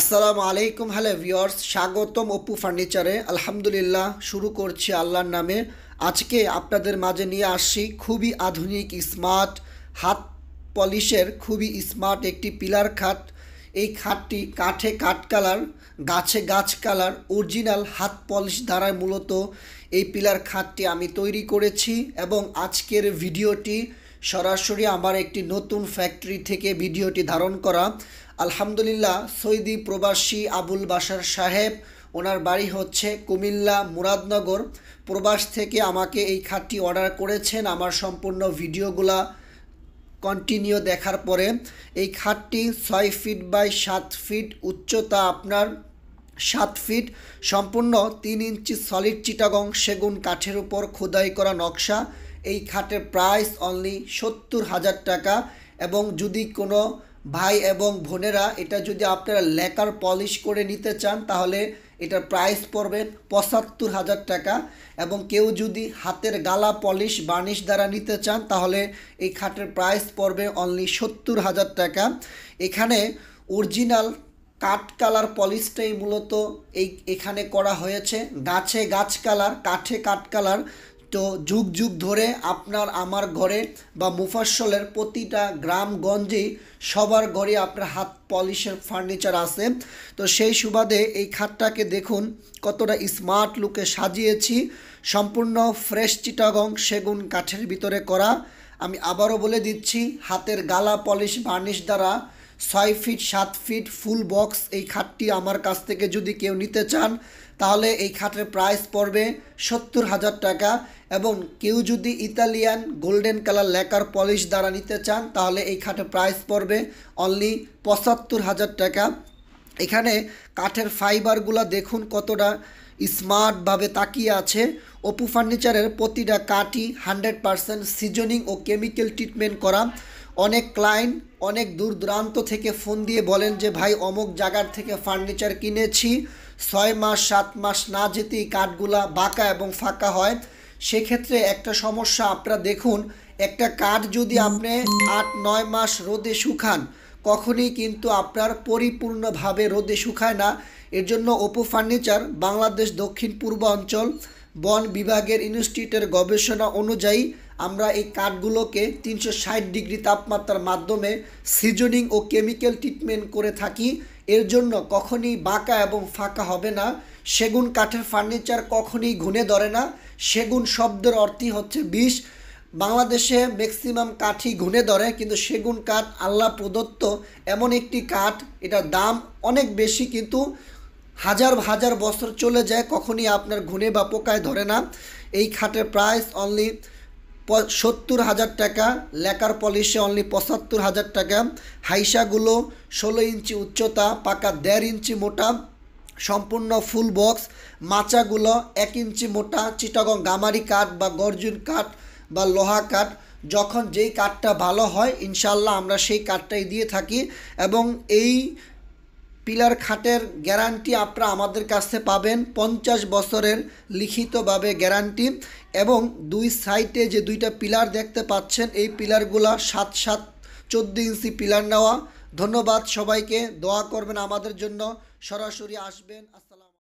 আসসালামু আলাইকুম hello viewers স্বাগতম অপু ফার্নিচারে আলহামদুলিল্লাহ শুরু করছি আল্লাহর নামে আজকে আপনাদের মাঝে নিয়ে আসছি খুবই আধুনিক স্মার্ট হাত পলিশের খুবই স্মার্ট একটি পিলার খাট এই খাটটি কাঠে কাঠ কালার গাছে গাছ কালার অরিজিনাল হাত পলিশ দ্বারায় মূলত এই পিলার খাটটি আমি তৈরি করেছি এবং আজকের ভিডিওটি সরাসরি আমার একটি নতুন ফ্যাক্টরি থেকে ভিডিওটি ধারণ করা আলহামদুলিল্লাহ সৈদি প্রবাসী আবুল বাসার সাহেব ওনার বাড়ি হচ্ছে কুমিল্লা মুরাদনগর প্রবাস থেকে আমাকে এই খাটটি অর্ডার করেছেন আমার সম্পূর্ণ ভিডিওগুলা কন্টিনিউ দেখার পরে এই খাটটি ছয় ফিট বাই সাত ফিট উচ্চতা আপনার সাত ফিট সম্পূর্ণ তিন ইঞ্চি সলিড চিটাগং সেগুন কাঠের উপর খোদাই করা নকশা এই খাটের প্রাইস অনলি সত্তর হাজার টাকা এবং যদি কোনো ভাই এবং বোনেরা এটা যদি আপনারা লেকার পলিশ করে নিতে চান তাহলে এটার প্রাইস পড়বে পঁচাত্তর হাজার টাকা এবং কেউ যদি হাতের গালা পলিশ বার্নিশ দ্বারা নিতে চান তাহলে এই খাটের প্রাইস পড়বে অনলি সত্তর হাজার টাকা এখানে অরিজিনাল কাঠ কালার পলিশটাই মূলত এই এখানে করা হয়েছে গাছে গাছ কালার কাঠে কাঠ কালার তো যুগ যুগ ধরে আপনার আমার ঘরে বা মুফাসলের প্রতিটা গ্রামগঞ্জেই সবার ঘরে আপনার হাত পলিশের ফার্নিচার আছে তো সেই সুবাদে এই খাটটাকে দেখুন কতটা স্মার্ট লুকে সাজিয়েছি সম্পূর্ণ ফ্রেশ চিটাগং সেগুন কাঠের ভিতরে করা আমি আবারও বলে দিচ্ছি হাতের গালা পলিশ বার্নিশ দ্বারা ছয় ফিট সাত ফিট ফুল বক্স এই খাটটি আমার কাছ থেকে যদি কেউ নিতে চান তাহলে এই খাটের প্রাইস পড়বে সত্তর হাজার টাকা এবং কেউ যদি Italian golden colour lacquer polish দ্বারা নিতে চান তাহলে এই খাটের প্রাইস পড়বে অনলি পঁচাত্তর হাজার টাকা এখানে কাঠের ফাইবারগুলো দেখুন কতটা স্মার্টভাবে তাকিয়ে আছে অপু ফার্নিচারের প্রতিটা কাঠই হান্ড্রেড পারসেন্ট সিজনিং ও কেমিক্যাল ট্রিটমেন্ট করা অনেক ক্লায়েন্ট অনেক দূর দূরান্ত থেকে ফোন দিয়ে বলেন যে ভাই অমুক জায়গার থেকে ফার্নিচার কিনেছি ছয় মাস সাত মাস না যেতেই কাঠগুলা বাঁকা এবং ফাঁকা হয় সেক্ষেত্রে একটা সমস্যা আপনারা দেখুন একটা কাঠ যদি আপনি আট নয় মাস রোদে শুকান কখনই কিন্তু আপনার পরিপূর্ণভাবে রোদে শুকায় না এর জন্য ওপো ফার্নিচার বাংলাদেশ দক্ষিণ পূর্ব অঞ্চল বন বিভাগের ইনস্টিটিউটের গবেষণা অনুযায়ী আমরা এই কাঠগুলোকে তিনশো ডিগ্রি তাপমাত্রার মাধ্যমে সিজনিং ও কেমিক্যাল ট্রিটমেন্ট করে থাকি এর জন্য কখনই বাঁকা এবং ফাঁকা হবে না সেগুন কাঠের ফার্নিচার কখনই ঘুনে ধরে না সেগুন শব্দের অর্থই হচ্ছে বিষ বাংলাদেশে ম্যাক্সিমাম কাঠই ঘুনে ধরে কিন্তু সেগুন কাঠ আল্লাহ প্রদত্ত এমন একটি কাঠ এটার দাম অনেক বেশি কিন্তু হাজার হাজার বছর চলে যায় কখনই আপনার ঘুণে বা পোকায় ধরে না এই খাটের প্রাইস অনলি সত্তর হাজার টাকা লেকার পলিশে অনলি পঁচাত্তর হাজার টাকা হাইসাগুলো ষোলো ইঞ্চি উচ্চতা পাকা দেড় ইঞ্চি মোটা সম্পূর্ণ ফুল বক্স মাচাগুলো এক ইঞ্চি মোটা চিটাগং গামারি কাঠ বা গর্জুন কাঠ বা লোহা কাঠ যখন যেই কাঠটা ভালো হয় ইনশাল্লাহ আমরা সেই কাঠটাই দিয়ে থাকি এবং এই পিলার খাটের গ্যারান্টি আপনারা আমাদের কাছে পাবেন পঞ্চাশ বছরের লিখিতভাবে গ্যারান্টি এবং দুই সাইটে যে দুইটা পিলার দেখতে পাচ্ছেন এই পিলারগুলা সাত সাত চোদ্দ ইঞ্চি পিলার নেওয়া ধন্যবাদ সবাইকে দোয়া করবেন আমাদের জন্য সরাসরি আসবেন আসসালাম